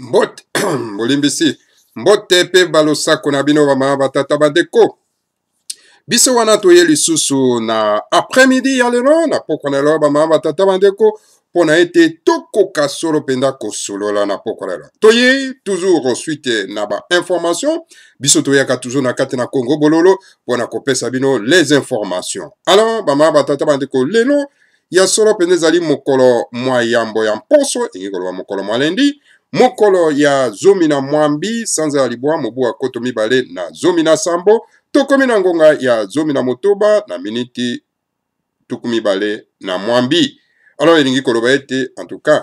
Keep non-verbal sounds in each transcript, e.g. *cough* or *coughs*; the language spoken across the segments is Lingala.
mbote bolimbisi *clears throat* mbote mpe balosako na bino bamama batata bandeko biso wana toye lisusu na après-midi ya lelo na pokwa na lelo bamama batata bandeko mpo na ete tokoka solo mpenza kosolola na pokwa lelo toye toujours ensuite na bainformation biso toyaka toujours na kati na congo bololo mpo na kopesa bino les informations alors bamama batata bandeko lelo ya solo mpenza ezali mokolo mwa yambo ya mposo elingi koloba mokolo mwa lendi mokolo ya zomi na mwambi sanza ya libwa mobu wa koto mibale na zomi na sambo tokomi na ngonga ya zomi na motoba na miniti tuku mibale na mwambi alors elingi koloba ete en tout cas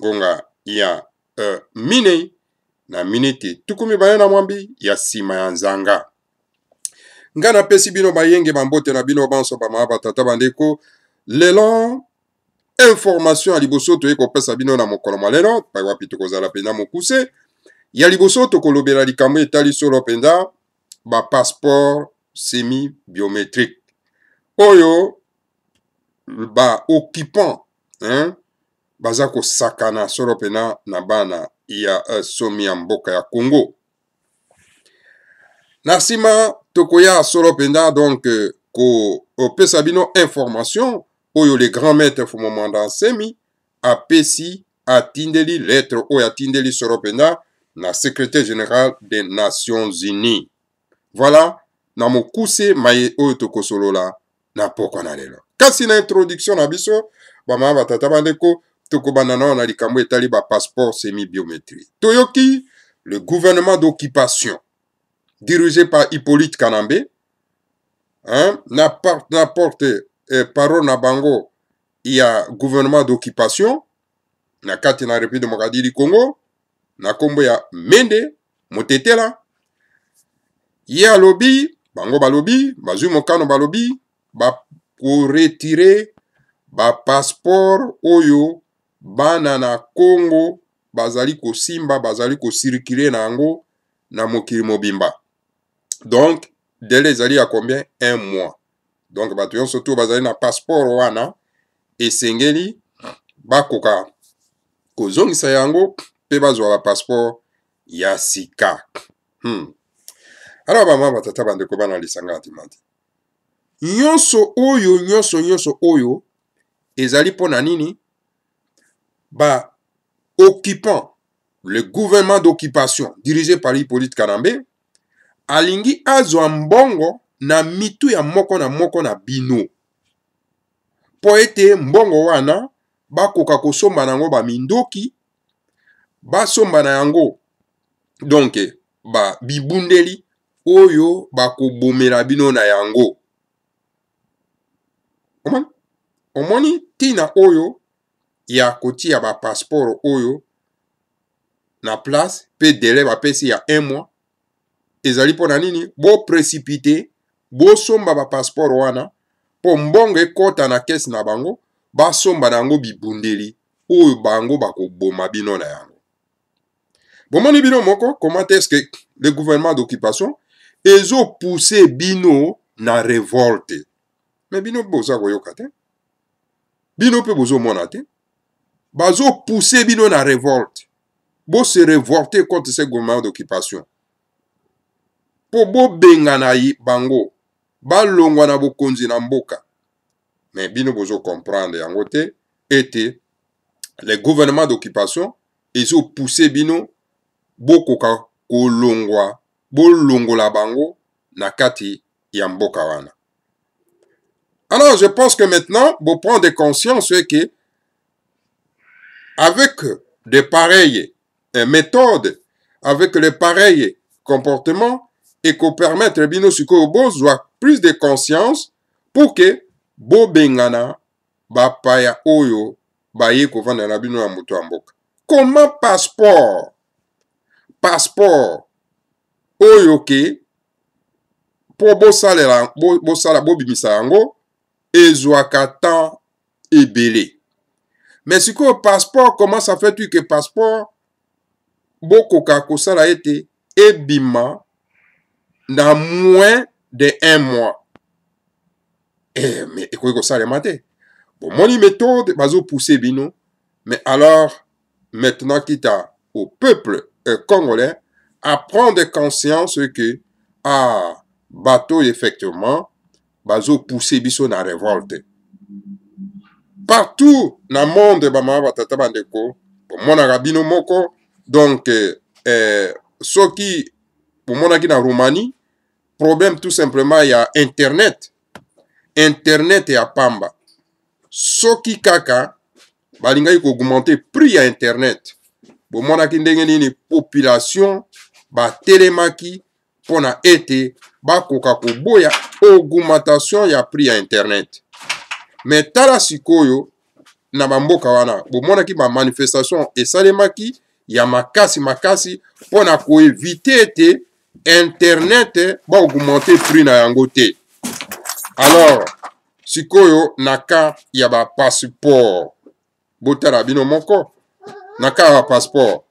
ngonga ya uh, minei na miniti tuku mibale na mwambi ya nsima ya nzanga ngai napesi bino bayenge bambote na bino banso bamaya batata bandeko lelo information ya liboso toyei kopesa bino na mokolo mwa lelo pai wapi tokozala mpenza mokuse ya liboso tokolobela likambo etali solo mpenza bapasseport semi biométrique oyo baoccupant baza kosakana solo mpena na bana ya uh, somi ya mboka ya congo na nsima tokoya solo mpenza donc kopesa bino information oyo le grand maître fumomanda ansemi apesi atindeli letre oyo atindeli solo mpenza na secrétaire général des nations unies voilà na mokuse maye oyo tokosolola na pokwa na lelo kasi na introduction na biso bamama batata bandeko tokobanda na wana likambo etali bapasseport semi biométrie toyoki le gouvernement d'occupation dirigé par hippolyte kanambe hein, na, par, na porte Eh, parole na bango ya gouvernement d'occupation na kati na république démocratique du congo na nkombo ya mende motetela ye alobi bango balobi bazwi mokano balobi bakoretire bapasseport oyo bana na congo bazali kosimba bazali kosirkule na yango na mokili mobimba donc dele ezali ya combien un mois donc bato nyonso oyo bazali na passeport wana esengeli bakoka kozongisa yango mpe bazwa bapasseport ya sika hmm. alors bamama batata bandeko bana lisanga ya temati nyonso oyo nyonso nyonso oyo ezali mpo na nini baoccupant le gouvernement d'occupation dirigé par hippolyte kanambe alingi azwa mbongo na mitu ya moko na moko na bino mpo ete mbongo wana bakoka kosomba na yango baminduki basomba na yango donk babibundeli oyo bakobomela bino na yango omoni omoni ntina oyo ya kotia bapasseport oyo na place mpe dele bapesi ya 1 mois ezali mpo na nini boprecipite bosomba bapasseport wana mpo mbongo ekɔta na kese na bango basomba na yango bibundeli oyo bango bakoboma bino na yango bomoni bino moko comment est ce que le gouvernement d'occupation ezopuse bino na revolte me bino mpe boza koyoka te bino mpe bozomona te bazopuse bino na revolte bose revolte contre ce gouvernement d'occupation mpo bobengana bango balongwa na bokonzi na mboka me bino bozokomprendre yango te ete le gouvernement d'occupation ezopuse bino bokoka kolongwa bolongola bango na kati ya mboka wana alors je pense que maintenant boprendre conscience eke avec de pareilles euh, méthodes avec les pareils comportements ekopermettre bino sikoyo bozwa prise de conscience pour que bobengana bapaya oyo baye kovanda na bino ya moto ya mboka koma passeport passeport oyo ke mpo bosalela bosala bobimisa yango ezwaka temps ebele me sikoyo passeport comment ça fait tu ke passeport bokoka kosala ete ebima na moins de un mois e eh, me ekoki kosalema te bomoni méthode bazopousse bino mais alors maintenant kita au peuple euh, congolais à prendre conscience que ah bateau effectivement bazopousse biso na révolte partout na monde bamama batata bandeko bomonaka bino moko donc eh, soki bomonaki na roumanie problème tout simplement ya internet internet ya pamba soki kaka balingaki koaugmente prix ya internet bomonaki ndenge nini population batelemaki mpona ete bakoka koboya augmentation ya prix ya internet me tala sikoyo na bamboka wana bomonaki bamanifestation esalemaki ya makasi makasi mpona koevite ete internet baaugmente prix na yango te alors sikoyo na karte ya bapasseport botala bino moko na karte ya passeport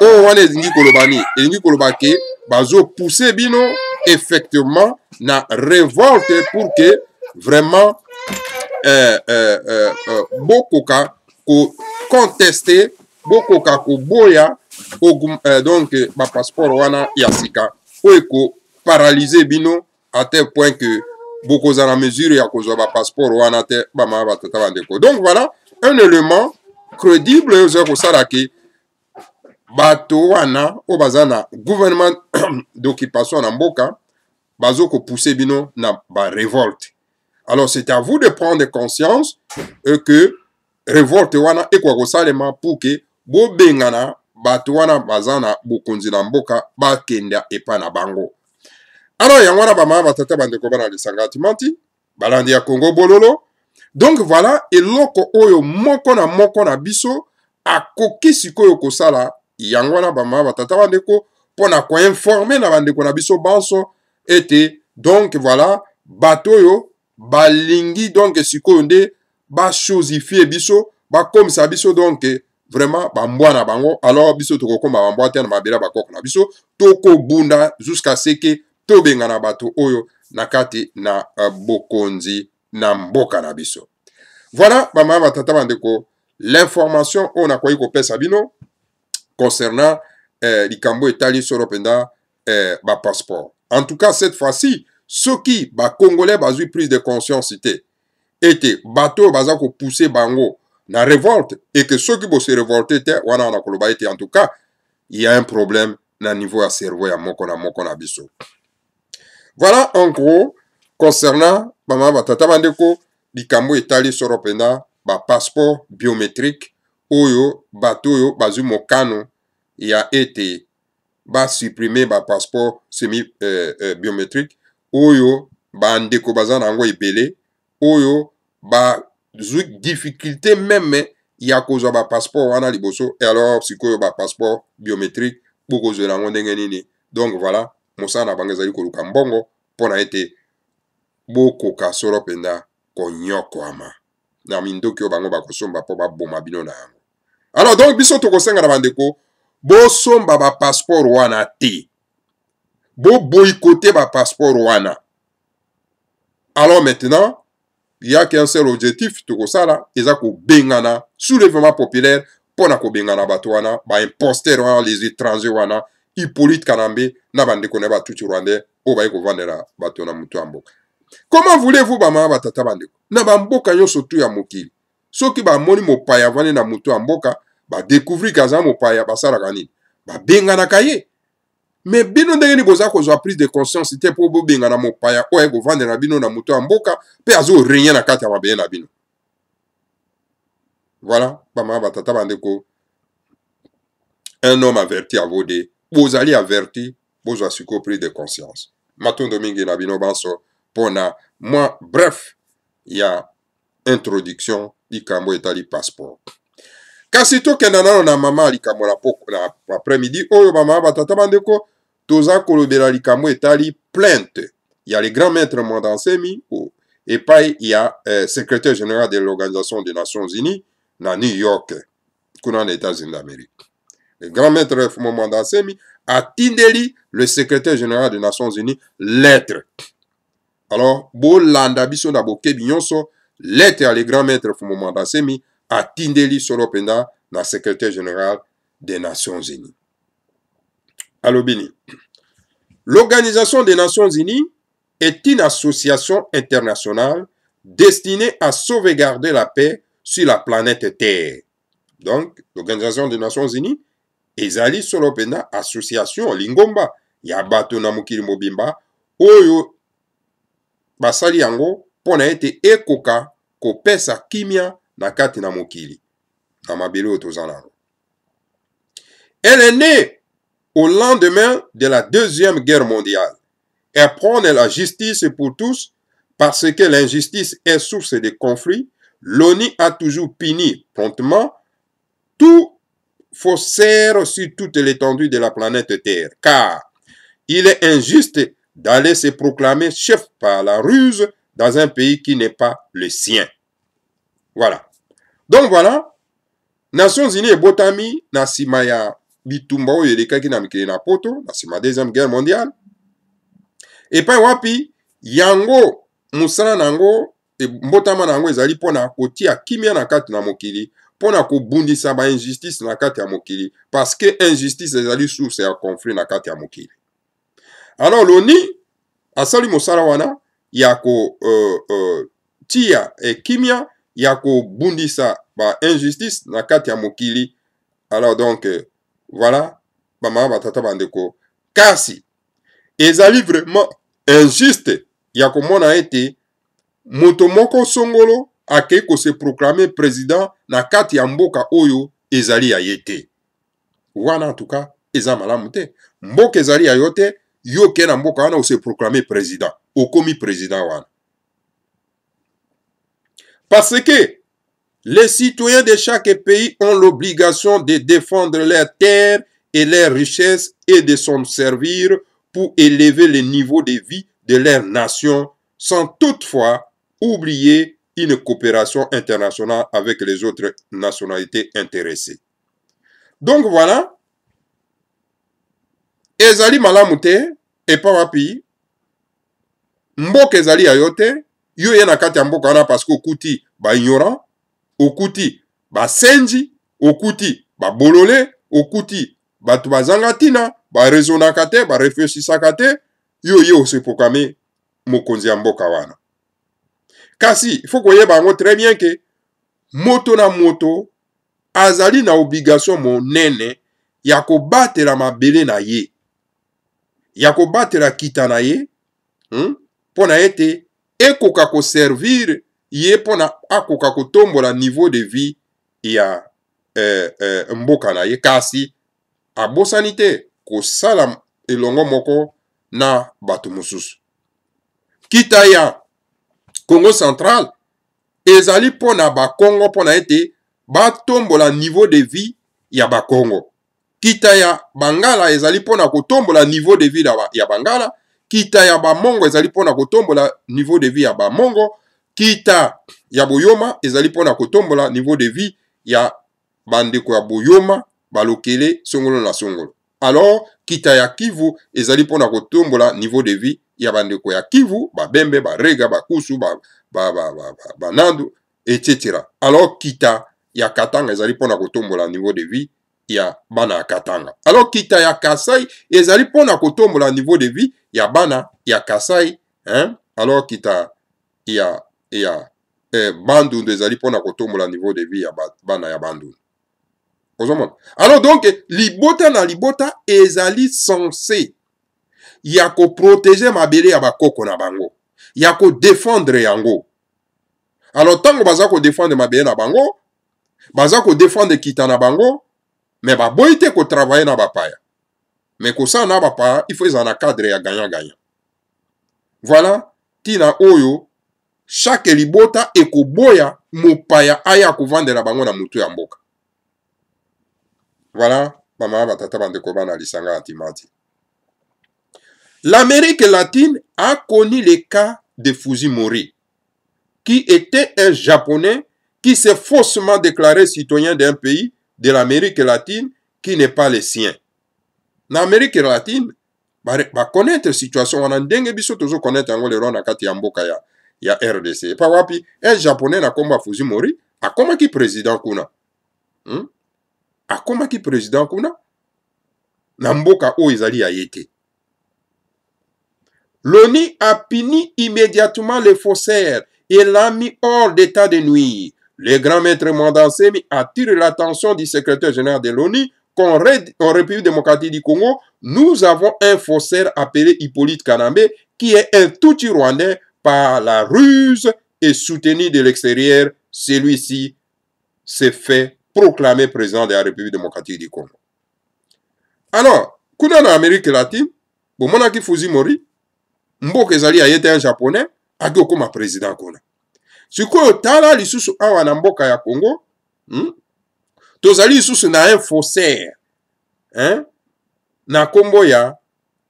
oyo oh, wana elingi koloba nini elingi koloba ke bazopousse bino effectivement na révolte pour que vraiment eh, eh, eh, bokoka koconteste bokoka koboya ogum, eh, donc bapasseport wana ya sika oyo ekoparalize bino ate point ke bokozala mesure ya kozwa bapasseport wana te bamaya batata bandeko donc voilà un élément crédible oyo ozala kosala ke bato wana oyo baza na gouvernement *clears throat* d'occupation na mboka bazo kopousse bino na barévolte alors c'est à vous de prendre conscience e que révolte wana ekoka kosalema pour ke bobengana bato wana baza na bokonzi na mboka bakenda epai na bango alors yango wana bamama batata bandeko bana lisanga timanti balandi ya kongo bololo donc voilà eloko oyo moko na moko na biso akoki sikoyo kosala yango wana bamama batata bandeko mpo na koinforme na bandeko na biso banso ete donc voilà bato oyo balingi donc sikoyo nde basosifie biso bakomisa biso donc vraiment bambwa na bango alors biso tokokóma bambwa te na mabela bakoko na biso tokobunda jusqu'à seke tobengana bato oyo na kati na euh, bokonzi na mboka na biso voilà bamama batata bandeko l'information oyo nakoki kopesa bino concernant eh, likambo etali solo mpenza eh, bapasseport en tout cas cette fois-ci soki bacongolais bazwi prise de conscience te ete bato oyo baza kopuse bango na revolte et que soki boserevolte te wana wana koloba ete en tout cas il y a un problème na niveau ya cerveau ya moko na moko na biso voilà en gros concernant bamama batata bandeko likambo etali soro mpenza bapasseport biométrique oyo bato oyo bazwi mokano ya ete basupprime bapasseport semi euh, euh, biométrique oyo bandeko baza na yango ebele oyo ba zwi difficulté meme ya kozwa bapasseport wana liboso e alors sikoyo bapasseport biométrique bokozwela yango ndenge nini donc voilà mosala na bango ezali koluka mbongo mpona ete bokoka solo mpenza konyokwama na mindoki oyo bango bakosomba mpo baboma bino na yango alors donc biso tokosenga na bandeko bosomba bapasseport wana te boboikote bapasseport wana alors maintenant ya ke un seul objectif tokosala eza kobengana soulevement populaire mpo na kobengana bato wana baimpostere wana les étranger wana hippolyte kanambe na bandeko na ye batuti rwandais oyo baye kovandela bato na motu ya mboka comment voulez-vous bamama batata bandeko na bamboka nyonso tu ya mokili soki bamoni mopaya avandi na motu ya mboka badécouvrir ke azala mopaya basalaka nini babenganaka ye me bino ndenge nini boza kozwa prise de conscience te mpo bobengana mopaya oyo aye kovandela bino na moto ya mboka mpe azorenye na kati ya mabele na bino voilà bamama batata bandeko un homme averti avode bozali averti bozwa sikoyo prise de conscience matondo mingi na bino banso mpona mwa bref ya introduction likambo etali passeport kasi tokenda nano na mama likambo na après midi oyo bamama batata bandeko toza kolobela likambo etali plainte ya le grand maître mandansemi epai ya eh, secrétaire général de l'organisation des nations unies na new york kuna na états-unis d'amérique le grand maître mandansemi atindeli le secrétaire général des nations unies lettre alors bolanda biso na bokebi nyonso lettre ya le grand maître mandansemi atindeli solo mpenza na secrétaire général des nations unies alobi nini l'organisation des nations unies est une association internationale destinée à sauvegarder la paix sur la planète Terre. Donc, l'Organisation des Nations Unies, ezali solo pena association lingomba ya bato na mokili mobimba oyo basali yango mpo na ete ekoka kopesa kimia na kati na mokili na mabele oyo toza nango elle est née au lendemain de la Deuxième Guerre mondiale elle prône la justice pour tous parce que l'injustice est source de conflits, l'ONU a toujours puni promptement tout faussaire sur toute l'étendue de la planète Terre, car il est injuste d'aller se proclamer chef par la ruse dans un pays qui n'est pas le sien. Voilà. Donc voilà, Nations Unies et Botami, Nassimaya. bitumba oyo elekaki na mikili na poto na nsima deuxième guerre mondiale epai wapi yango mosala na yango e, mbotama na yango ezali mpona kotia kimia na kati na mokili mpona kobundisa bainjustice na kati ya mokili parceke injustice ezali source ya conflit na kati ya mokili alors loni asali mosala wana ya kotia euh, euh, uh, eh, uh, kimia ya kobundisa bainjustice na kati ya mokili alors donc uh, voilà bamama batata bandeko kasi ezali vraiment injuste ya komona ete moto moko songolo akei kose proclame président na kati ya mboka oyo ezali ya ye te wana antuka eza malamu te mboka ezali ya yo te yo ke na mboka wana ose proclame président okomi président wana parce que Les citoyens de chaque pays ont l'obligation de défendre leurs terres et leurs richesses et de s'en servir pour élever le niveau de vie de leur nation sans toutefois oublier une coopération internationale avec les autres nationalités intéressées. Donc voilà, ezali malamu te epai wapi mboka ezali ya yo te yo ye na kati ya mboka wana parce que okuti baignorant okuti basenzi okuti babolole okuti bato bazanga ntina barezonaka te barefleshisaka te yo ye oseprokame mokonzi ya mboka wana kasi fo koyeba yango tres bien ke moto na moto azali na obligation monene ya kobatela mabele na ye ya kobatela kita na ye mpo hmm? na ete ekoka koservire ye mpo na akoka kotombola niveau de vie ya eh, eh, mboka na ye kasi abosani te kosala elongo moko na bato mosusu kita ya congo central ezali mpo na bakongo mpo na ete batombola niveau de vie ya bakongo kita ya bangala ezali mpo na kotombola niveau de vie ya bangala kita ya bamongo ezali mpo na kotombola niveau de vie ya bamongo kita ya boyoma ezali mpo na kotombola niveau de vie ya bandeko ya boyoma balokele songolo na songolo alors kita ya kivu ezali mpo na kotombola niveau de vie ya bandeko ya kivu babembe barega bakusu banandu ba, ba, ba, ba, ba, etc alors kita ya katanga ezali mpo na kotombola niveau de vie ya bana ya katanga alors kita ya kasai ezali mpo na kotombola niveau de vie ya bana ya kasai hein? alors kita ya ya eh, bandundu ezali mpona kotombola niveau de vie ya bana ya bandundu ozomona alors donc libota na libota ezali sense ya koprotege mabele ya bakoko na bango ya kodefendre yango alors ntango baza kodefendre mabele na bango baza kodefendre kita na bango me baboyi te kotravaye na bapaya me kosala na bapaya ifo ezala na cadre ya gagnant gagnant voilà ntina oyo chaque libota ekoboya mopaya aya kovandela bango na motu ya mboka voilà bamama batata bandeko bana lisanga ya timati l'amérique latine a connu le cas de fujimori qui était un japonais qui s'est faussement déclaré citoyen d'un pays de l'amérique latine qui n'est pas le sien na amérique latine bakonaître situation wana ndenge biso tozokonaître yango lelo na kati ya mboka ya ya rdc epa wapi e japonais na nkombo ya fujimori akomaki président kuna hmm? akomaki président kuna na mboka oyo ezali ya ye te l'oni apuni immédiatement les faussaires et l'a mis hors d'état de nuit le grand maître mandansemi attire l'attention du secrétaire général de l'oni qu'en république démocratique du congo nous avons un faussaire appelé hippolyte kanambe qui est un tutsi rwandais par la ruse et soutenu de l'extérieur, celui-ci s'est fait proclamer président de la République démocratique du Congo. Alors, kuna na Amérique latine, bomonaki Fujimori, mboka ezali aye te un japonais, aki okóma président kuna. sikoyo tala lisusu awa na mboka ya Congo, hmm? tozali lisusu na un faussaire hein? na nkombo ya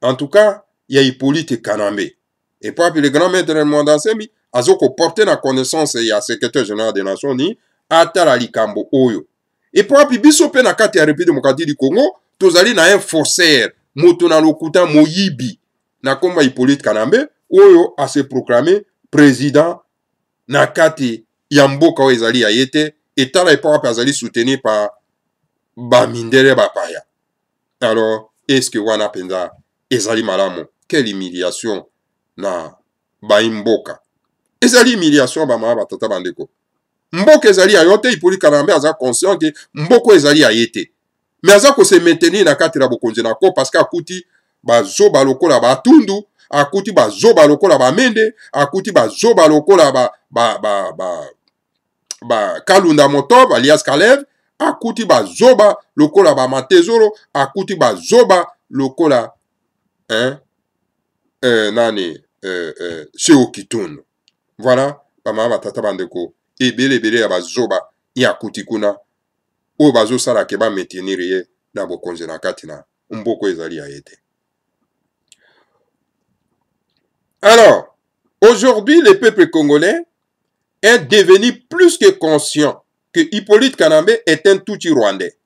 en tout cas ya Hippolyte Kanambe epapi le grand maître elmondansemi azokoporte na connaissance ya secrétaire général des nations unis atala likambo oyo epapi biso mpe na kati ya république démocratique du congo tozali na enforcer moto na lokuta moyibi na nkombo ya hippolyte kanambe oyo aseproclame président na kati ya mboka oyo ezali ya ye te etala epapi azali soutenu par bamindele bapaya alors eske wana mpenza ezali malamu quelle humiliation na bayimboka ezali humiliation ya bamama batata bandeko mboka ezali ya yo te ipoli kanambe aza conscient ke mboka ezali ya ye te me aza kose maintenir na kati na bokonzi na ko parceke akuti bazoba lokola batundu akuti bazoba lokola bamende akuti bazoba lokola ba, ba, ba, ba, ba kalunda motob alias kalev akuti bazoba lokola bamatezolo akuti bazoba lokola hein, eh, nani seo euh, euh, kitunu voilà bamama batata bandeko ebele ebele ya bazoba ya kuti kuna oyo bazosalaka bamaintenir ye na bokonzi na kati na mboko ezali ya ye te alors aujourd'hui le peuple congolais est devenu plus que conscient que hippolyte kanambe est un touti rwandais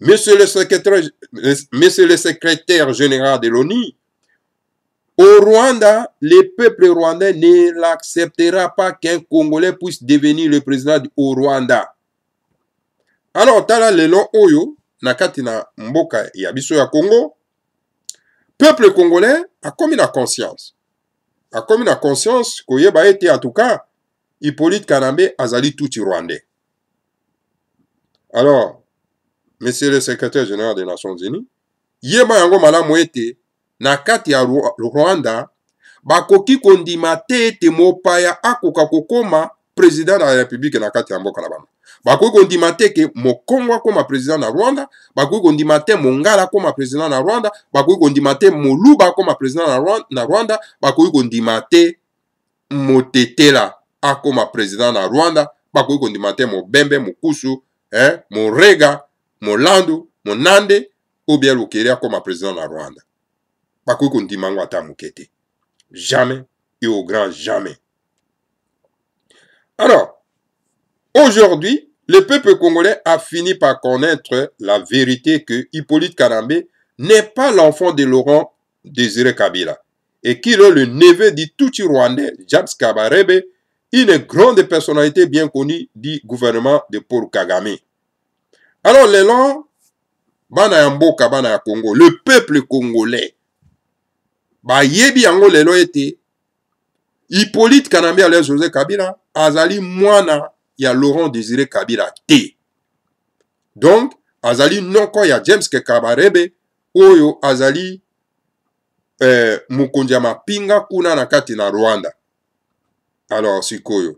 monsieur le secrétaire, monsieur le secrétaire général de l'oni Au Rwanda, le peuple rwandais ne l'acceptera pas qu'un Congolais puisse devenir le président du Rwanda. Alors, tala lelo oyo, nakati na mboka ya biso ya Congo, peuple congolais a commis la conscience. A commis la conscience koyeba ete en tout cas, Hippolyte Kanambe azali tout rwandais. Alors, monsieur le secrétaire général des Nations Unies, yeba yango malamu ete na kati ya rwanda bakoki kondima te ete mopaya akoka kokóma président ya république na kati ya mboka na bango bakoki kondima te ke mokongo akóma président na rwanda bakoki kondima te mongala akóma président na rwanda bakoki kondima te moluba akóma président na rwanda bakoki kondima te motetela akóma président na rwanda bakoki kondima te mobembe mokusu eh, morega molandu monande ou bien lokere akóma président na rwanda bakoki kondimango ata moke te jamais et au grand jamais alors aujourd'hui le peuple congolais a fini par connaître la vérité que Hippolyte Kanambe n'est pas l'enfant de Laurent Désiré Kabila et qu'il est le neveu du tout Rwandais James Kabarebe, une grande personnalité bien connue du gouvernement de Paul Kagame. Alors l'élan, Bana Congo, le peuple congolais bayebi yango lelo ete hippolyte kanambe alias josé kabila azali mwana ya laurent désiré kabila te donc azali noko ya james kekabarebe oyo azali eh, mokonzi ya mapinga kuna na kati na rwanda alors sikoyo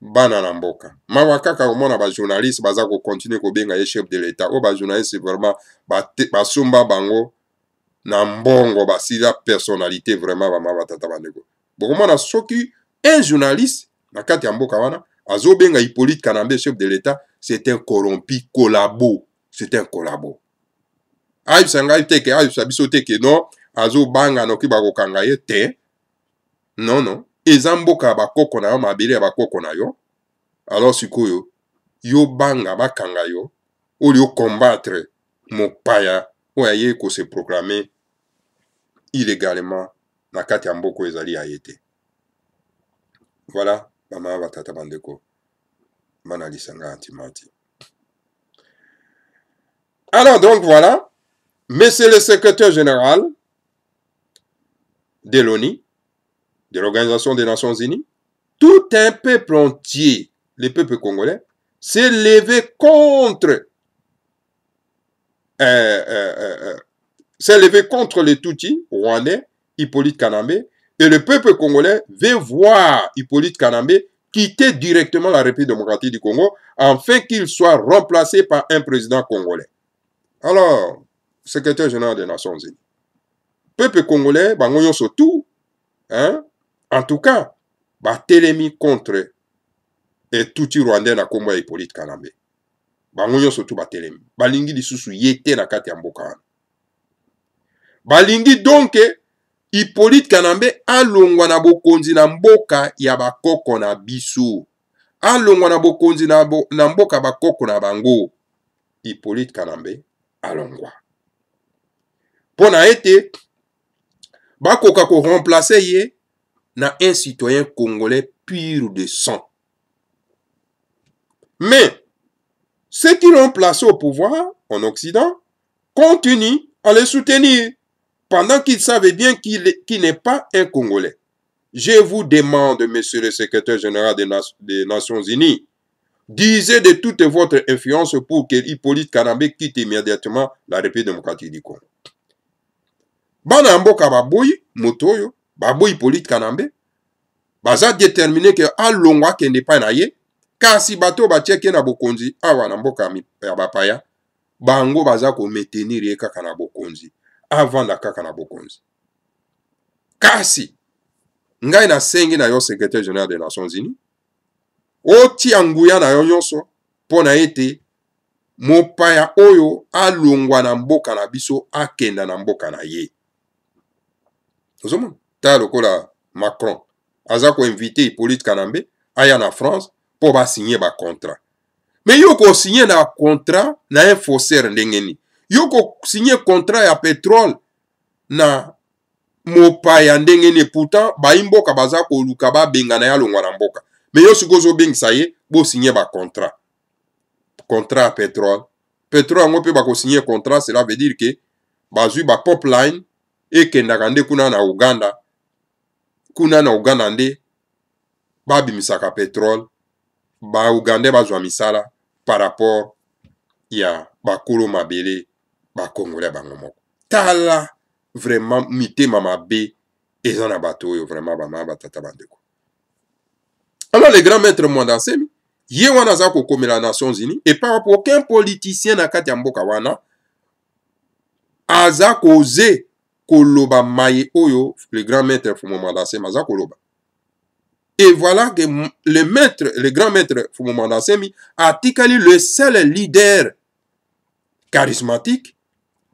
bana na mboka mawa kaka komona bajournaliste baza kokontinue kobenga ye chef de l'etat oyo bajournaliste vraiment basomba bango na mbongo basila personalité vraiment bama batata bandeko bokomona soki un journaliste na kati ya mboka wana azobenga hippolyte kanambe chef de l'état c'est un corrompi collabo c'est un collabo ayebisa ngai te ke ayebisa biso te ke non azobanga noki bakokanga ye te non non eza mboka ya bakoko na yo mabele ya bakoko na yo alors sikoyo yobanga bakanga yo oyo yo combattre mopaya oyo aye kose proclame illégalement na kati ya ezali ya voilà maman ya bandeko alors donc voilà monsieur le secrétaire général de l'ONU de l'Organisation des Nations Unies, tout un peuple entier, le peuple congolais, s'est levé contre euh, euh, euh, euh s'est levé contre les Tutsis rwandais, Hippolyte Kanambe, et le peuple congolais veut voir Hippolyte Kanambe quitter directement la République démocratique du Congo afin qu'il soit remplacé par un président congolais. Alors, secrétaire général des Nations Unies, peuple congolais, bango nyonso tout, hein? en tout cas, batelemi contre etuti rwandais na nkombo ya hippolyte kanambe bango nyonso tu batelemi balingi lisusu ye te na kati ya mboka wana balingi donke hipolite kanambe alongwa na bokonzi na mboka ya bakoko na biso alongwa na bokonzi na, bo, na mboka bakoko na bango hipolite kanambe alongwa mpo na ete bakoka koremplace ye na un citoyen congolais pur de sang mais ceux qui l'ont placé au pouvoir en occident continuent à le soutenir pendant qu'il savait bien qu'il qu n'est pas un Congolais. Je vous demande, monsieur le secrétaire général des, Na des Nations Unies, disez de toute votre influence pour que Hippolyte Kanambe quitte immédiatement la République démocratique du Congo. bana mboka baboyi moto oyo baboyi hippolyte kanambe baza determine ke alongwa akende epai na ye kasi bato oyo batiaki ye na bokonzi awa na mboka ya bapaya bango baza kometenir ye kaka na bokonzi avanda kaka na bokonzi kasi ngai nasengi na yo secrétaire général des nations unies otia nguya na yo nyonso mpo na ete mopaya oyo alongwa na mboka na biso akenda na mboka na ye ozomona tala lokola macron aza koinvite hippolyte kanambe aya na france mpo basinye bacontrat me yo kosinye na contrat na un faussaire ndenge nini yo kosinye contrat ya petrole na mopaya ndenge ne pourtant bayi mboka baza koluka babengana ye alongwa na mboka me yo sikoy ozobengisa ye bosinye bacontrat contrat ya petrole petrole yango mpe bakosinye contrat cela veut dire ke bazwi bapipeline ekendaka nde kuna na uganda kuna na uganda nde babimisaka petrole baugandais bazwa misala par rapport ya bakolo mabele bakongola bango moko tala vraiment mitema mabe eza na bato oyo vraiment bamama batata bandeko alors le grand maître mwandasemi ye wana aza kokomela nations unis epa aucun politicien na kati ya mboka wana aza koze koloba maye oyo le grand maître fumo mwandasemi aza koloba et voilà que le maître le grand maître fumo mwandasemi atikali le seul leader charismatique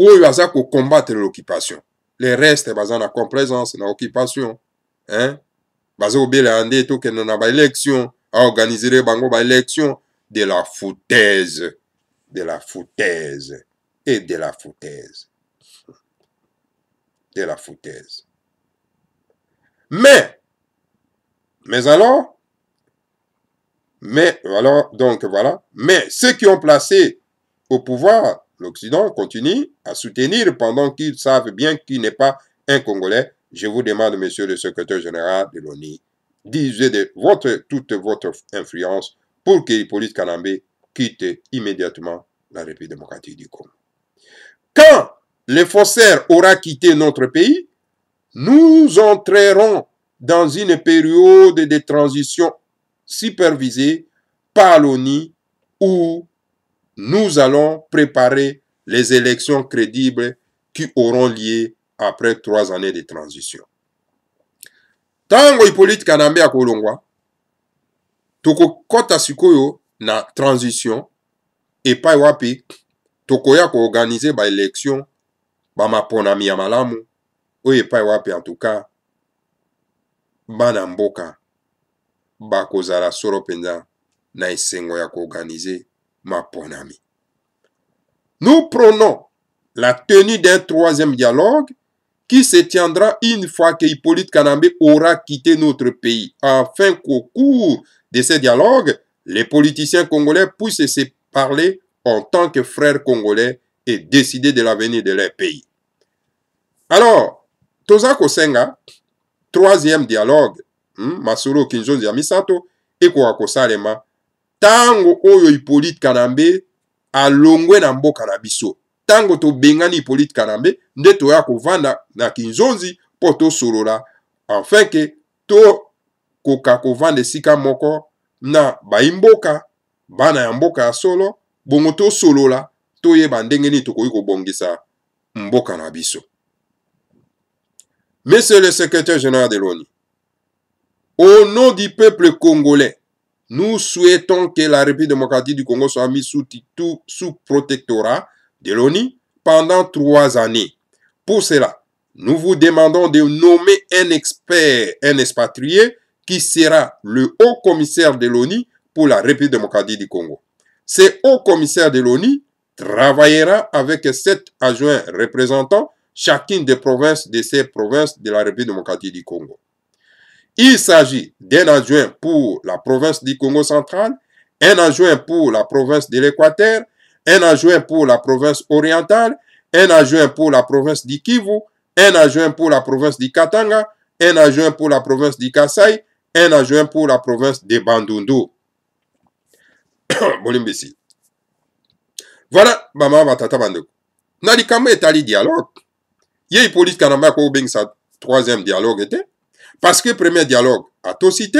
oyo aza kokombatre l'occupation le reste baza na complaisance na occupation hein? baza kobelela nde tokende na baélection aorganizere bango baélection de la foutaise de la foutaise et de la foutaise de la foutaise mais mais alors mais alors donc voilà mais ceux qui ont placé au pouvoir l'Occident continue à soutenir pendant qu'ils savent bien qu'il n'est pas un Congolais. Je vous demande, monsieur le secrétaire général de l'ONU, d'user toute votre influence pour que Hippolyte Kanambe quitte immédiatement la République démocratique du Congo. Quand le faussaire aura quitté notre pays, nous entrerons dans une période de transition supervisée par l'ONU ou nous allons préparer les élections crédibles qui auront lieu après trois années de transition ntango hippolyte kanambe akolongwa tokokɔta sikoyo na transition epai wapi tokoya koorganize baelektio bamaponami ya malamu oyo epai wapi antuka bana mboka bakozala solo mpenza na esengo ya koorganize ma bonne amie. Nous prenons la tenue d'un troisième dialogue qui se tiendra une fois que Hippolyte Kanambe aura quitté notre pays, afin qu'au cours de ces dialogues, les politiciens congolais puissent se parler en tant que frères congolais et décider de l'avenir de leur pays. Alors, Toza Kosenga, troisième dialogue, hmm, Masuro Kinjonzi Amisato, et Kouakosalema, ntango oyo hippolyte kalambe alongwe na mboka na biso ntango tobengani hippolyte kalambe nde toya kovanda na kinzonzi po tosolola afin to koka kovanda esika moko na baimboka bana ya mboka ya solo bongo tosolola toyeba ndenge nini tokoki kobongisa mboka na biso monsieur le secrétaire général de l'onu au nom du peuple congolais Nous souhaitons que la République démocratique du Congo soit mise sous, sous protectorat de l'ONU pendant trois années. Pour cela, nous vous demandons de nommer un expert, un expatrié, qui sera le haut commissaire de l'ONU pour la République démocratique du Congo. Ce haut commissaire de l'ONU travaillera avec sept adjoints représentants chacune des provinces de ces provinces de la République démocratique du Congo. Il s'agit d'un adjoint pour la province du Congo central, un adjoint pour la province de l'Équateur, un adjoint pour la province orientale, un adjoint pour la province du Kivu, un adjoint pour la province du Katanga, un adjoint pour la province du Kassai, un adjoint pour la province de Bandundu. bolimbisi *coughs* vala bamama batata bandeko na likambo etali dialogue yei polisi kana mba ya kobengisa troisième dialogue ete parce que premier dialogue atosité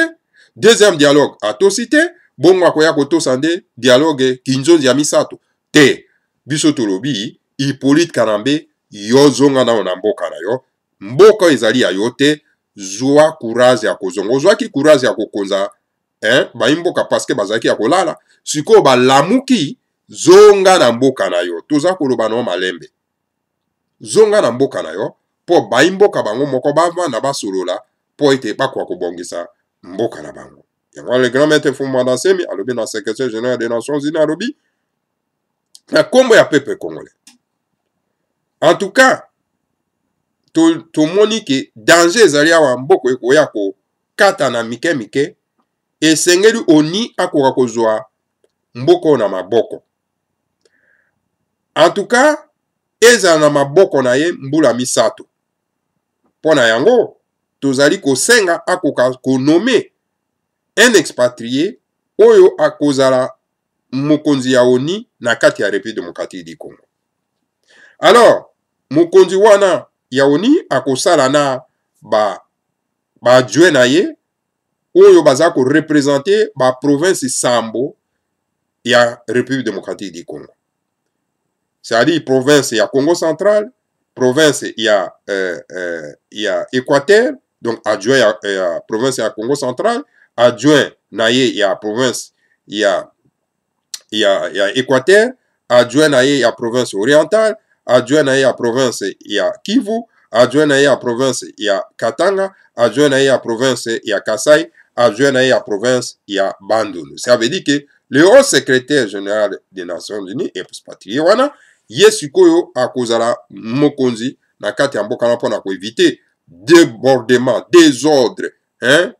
deuxième dialogue atosité bongo akoya kotosa nde dialogue kinzonzi ya misato te biso tolobi hippolyte kanambe yo zonga nano na mboka na yo mboka oyo ezali ya yo te zwa courage ya kozonga ozwaki courage ya kokonza eh, bayi mboka parceke bazalaki ya kolala sikoyo balamuki zonga na mboka na yo toza koloba na yo malembe zonga na mboka na yo mpo bayi mboka bango moko bavanda basolola pode kpakwa e kubongisa mboka na bango yango wana reglement efumbwa na nsemi alobi na secrétaire général des nations unis alobi na nkombo ya pepe congolais en tout cas tomoni to ke danger ezali awa mboka ekoya kokata na mike mike esengeli oni akoka kozwa mboka na maboko en tout cas ezala na maboko na ye mbula misato mpo na yango tozali kosenga akoka konome un expatrié oyo akozala mokonzi ya oni na kati ya république démocratique du congo alors mokonzi wana ya oni akosala na badjue ba na ye oyo baza korepresente baprovince sambo ya république démocratique du congo c'est-à-dire province ya congo central province ya, euh, euh, ya équateur donc adjoint ya, ya province ya congo central adjoint na ye ya province ya, ya, ya équateur adjoint na ye ya province orientale adjoint na ye ya province ya kivu adjoint na ye ya province ya katanga adjoint na ye ya province ya kasai adjoint na ye ya province ya bandundu ça veut dire que le haut secrétaire général des nations unies epatrie wana ye sikoyo akozala mokonzi na kati ya mboka wana mpona koevite débordement, désordre, hein?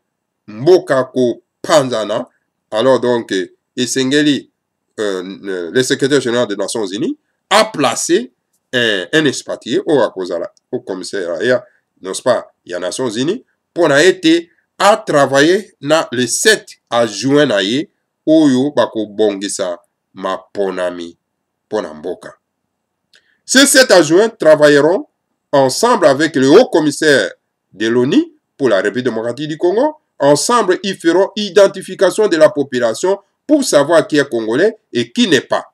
mboka kopanzana alors donc esengeli euh, le secrétaire général des Nations Unies a placé un, un espatier au akozala au commissariat n'est-ce pas ya Nations Unies mpona ete atravaye na le 7 ajuin na ye oyo bakobongisa maponami mpona mboka ce 7 ajuin travailleront ensemble avec le haut commissaire de l'ONU pour la République démocratique du Congo, ensemble ils feront identification de la population pour savoir qui est congolais et qui n'est pas.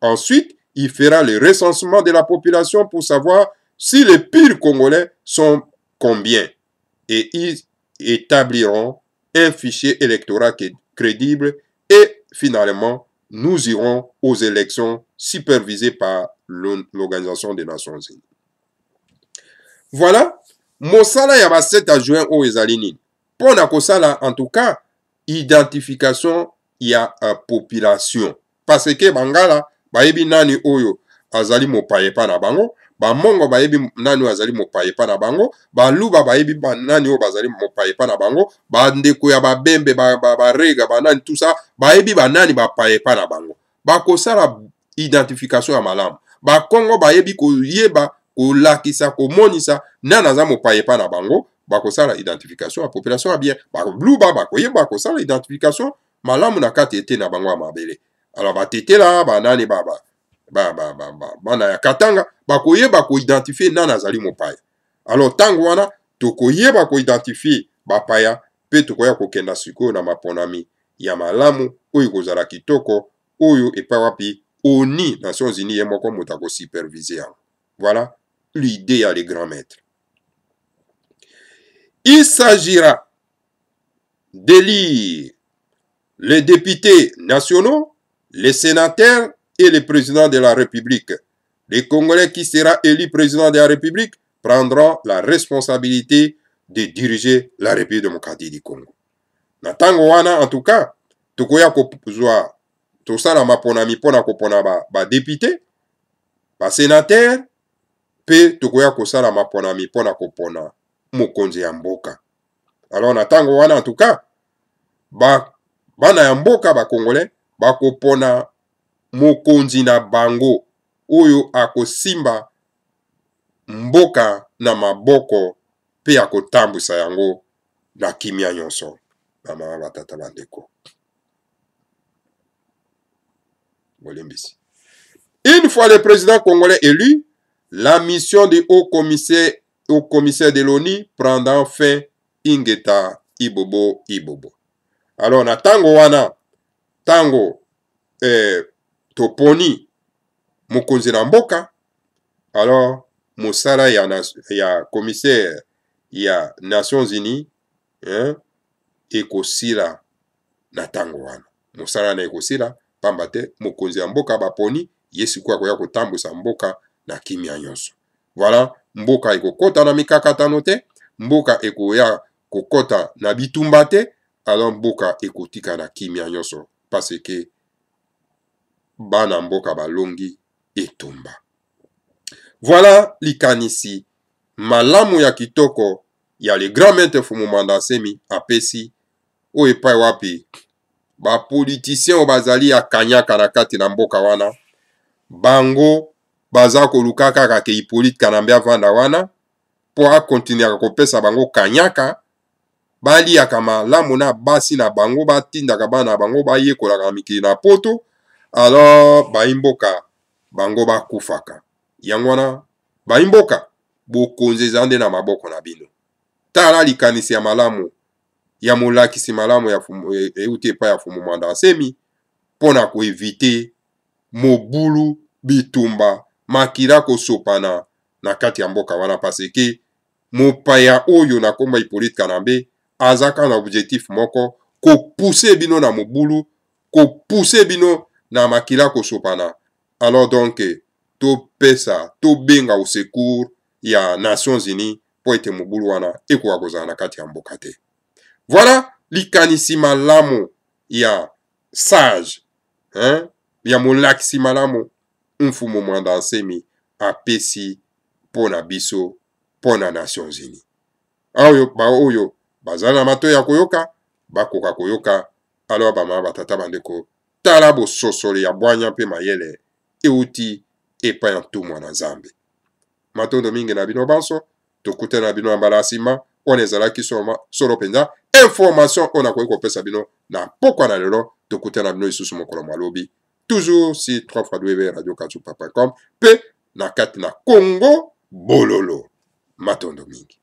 Ensuite, il fera le recensement de la population pour savoir si les pires congolais sont combien. Et ils établiront un fichier électoral crédible et finalement, nous irons aux élections supervisées par l'Organisation des Nations Unies. voilà mosala ya ba 7 adjoint oyo ezali nini mpo na kosala en tout cas identification ya uh, population parce ke bangala bayebi nani oyo azali mopaya epa na bango bamongo bayebi nani oyo azali mopaya epa na bango baluba bayebi ba nani oyo bazali mopaya epa na bango bandeko ya babembe barega ba, ba banani tusa bayebi banani bapaya epa na bango bakosala identification ya malamu bakongo bayebi koyeba kolakisa komonisa nani aza mopai epai na bango bakosala identification ya population ya bien baluba bakoyeba kosala identification malamu na kati ete na bango ya mabele ala batetela banani bana ba, ba, ya katanga bakoyeba koidentifie nani azali mopaya alors ntango wana tokoyeba koidentifie bapaya mpe tokoya kokenda sikoyo na maponami ya malamu oyo kozala kitoko oyo epai wapi oni nations unis ye moko moto akosupervise yango voilà l'idée les grands maîtres. Il s'agira d'élire les députés nationaux, les sénateurs et les présidents de la République. Les Congolais qui sera élu président de la République prendra la responsabilité de diriger la République démocratique du Congo. Na tango wana en tout cas, tokoya kozwa tosalama mponami mpona kopona badepute ba basénatere mpe tokoya kosala maponami mpo na kopona mokonzi ya mboka alors na ntango wana antuka ba, bana ya mboka bakongole bakopona mokonzi na bango oyo akosimba mboka na maboko mpe akotambusa yango na kimia nyonso bamama batata bandeko bolimbisi une fois le président congolais élu La mission du haut commissaire, haut commissaire de l'ONU prendra fin ingeta ibobo ibobo alors na ntango wana ntango eh, toponi mokonzi na mboka alors mosala ya, ya commissaire ya nations unies eh, ekosila na ntango wana mosala wana ekosila pamba te mokonzi ya mboka baponi ye sikoyo akoya kotambwisa mboka na kimia nyonso voilà mboka ekokɔta na mikakatano te mboka ekoya kokɔta na bitumba te alors mboka ekotika na kimia nyonso parce ke bana mboka balongi etumba voilà likanisi malamu ya kitoko ya le grand maître fumumanda asemi apesi oyo epai wapi bapolitisien oyo bazali akanyaka na kati na mboka wana bango baza koluka kaka ke hipolite kanambe avanda wana mpo akontinuaka kopesa bango kanyaka baliaka malamu na basi na bango batindaka bana na bango bayekolaka na mikili na poto alors bayimboka bango bakufaka yango wana bayimboka bokonzi eza nde na maboko na bino tala likanisi ya malamu ya molakisi malamu e, e, euti epai ya fumu mwanda asemi mpo na koevite mobulu bitumba makila kosopana na kati ya mboka wana paseke mopaya oyo na komba hippolyte kanambe aza kaka na objectif moko kopuse bino na mobulu kopuse bino na makila kosopana alors donc topesa tobenga au secours ya nations unis mpo ete mobulu wana ekoka kozala na kati ya mboka te voilà likanisi malamu ya sage hein? ya molakisi malamu mfumu mwanda ansemi apesi mpo na biso mpo na nations unis oyo baoyo bazali na matoi ya koyoka bakoka koyoka aloba bamama batata bandeko tala bososolo ya bwanya mpe mayele euti epai ya ntumwa na nzambe matondo mingi na bino banso tokutana na bino na mbala ya nsima oyo ezalaki solo mpenza information oyo nakoki kopesa bino na pokwa na lelo tokutana na bino lisusu mokolo mwalobi toujours si 3 fois w radio kasu papa com mpe na kati na congo bololo matondo mingi